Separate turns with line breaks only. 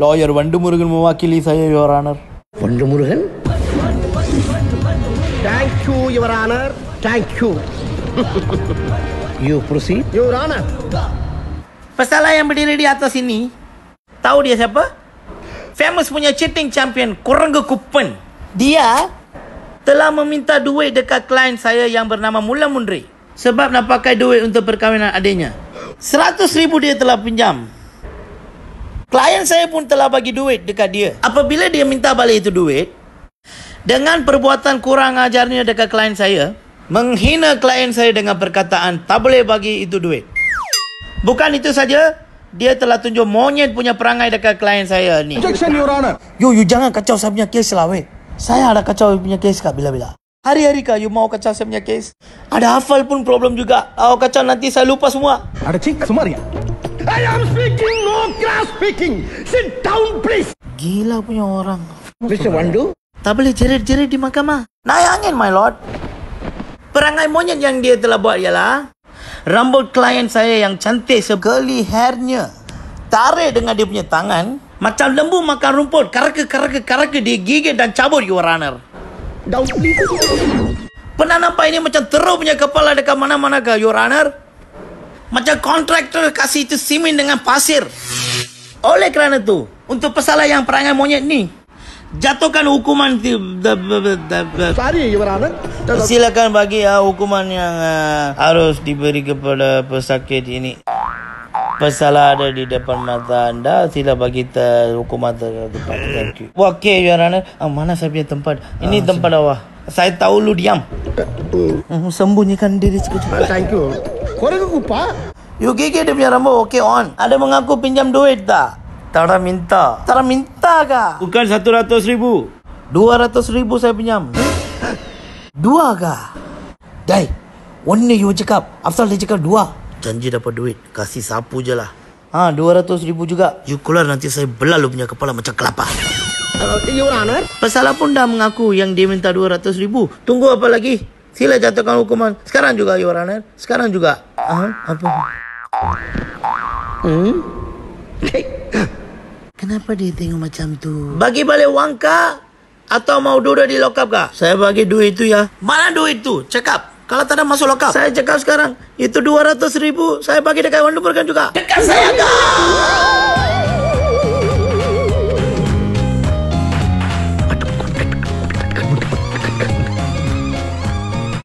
லாயர் வண்டு முருகன் மூவாக்கில் இசைய யுவரானர் வண்டு Murugan thank you your honour thank you proceed your honour பசாலா எம்படி ரெடி ஆத்தா சின்னி தாவுடிய செப்ப ஃபேமஸ் புஞ்ச சிட்டிங் சாம்பியன் குரங்கு குப்பன் தியா telah meminta duit dekat klien saya yang bernama Mula Mundri. Sebab nak pakai duit untuk perkahwinan adiknya. 100 ribu dia telah pinjam. Klien saya pun telah bagi duit dekat dia. Apabila dia minta balik itu duit, dengan perbuatan kurang ajarnya dekat klien saya, menghina klien saya dengan perkataan tak boleh bagi itu duit. Bukan itu saja, dia telah tunjuk monyet punya perangai dekat klien saya ni. Objection, Your Honor. Yo, you jangan kacau saya punya kes lah, weh. Saya ada kacau saya punya kes kat bila-bila. Hari-hari kah you mau kacau saya punya kes? Ada hafal pun problem juga. Oh, kacau nanti saya lupa semua. Ada cik, semua ya? I am speaking no class speaking. Sit down, please. Gila punya orang. Mr. Wando. Tak boleh jerit-jerit di mahkamah. Naik angin, my lord. Perangai monyet yang dia telah buat ialah rambut klien saya yang cantik segeli hairnya tarik dengan dia punya tangan macam lembu makan rumput karaka karaka karaka dia gigit dan cabut your please. pernah nampak ini macam teruk punya kepala dekat mana-mana ke your runner? macam kontraktor kasih itu simen dengan pasir oleh kerana tu, untuk pesalah yang perangai monyet ni, jatuhkan hukuman di... Sari, Silakan bagi uh, hukuman yang uh, harus diberi kepada pesakit ini. Pesalah ada di depan mata anda. Sila bagi kita hukuman tempat. Thank you. Okey, Your Uh, mana saya punya tempat? Ini uh, tempat sen- awak. Saya tahu lu diam. Uh, sembunyikan diri sekejap. thank you. Kau aku pak. You gigit dia punya rambut okay on. Ada mengaku pinjam duit tak? Tak ada minta. Tak ada minta ke? Bukan satu ratus ribu. Dua ratus ribu saya pinjam. dua ke? Dai, one you cakap. Afsal dia cakap dua. Janji dapat duit. Kasih sapu je lah. Ha, dua ratus ribu juga. You keluar nanti saya belah lu punya kepala macam kelapa. Your Honor. Pasal pun dah mengaku yang dia minta dua ratus ribu. Tunggu apa lagi? Sila jatuhkan hukuman. Sekarang juga, Your Honor. Sekarang juga. Ha? Apa? Hmm? Kenapa dia tengok macam tu? Bagi balik wang kah? Atau mau duda di lokap kah? Saya bagi duit itu ya. Mana duit itu? Cekap. Kalau tak ada masuk lokap. Saya cekap sekarang. Itu 200 ribu. Saya bagi dekat Wanda kan juga. Cekap. saya kah?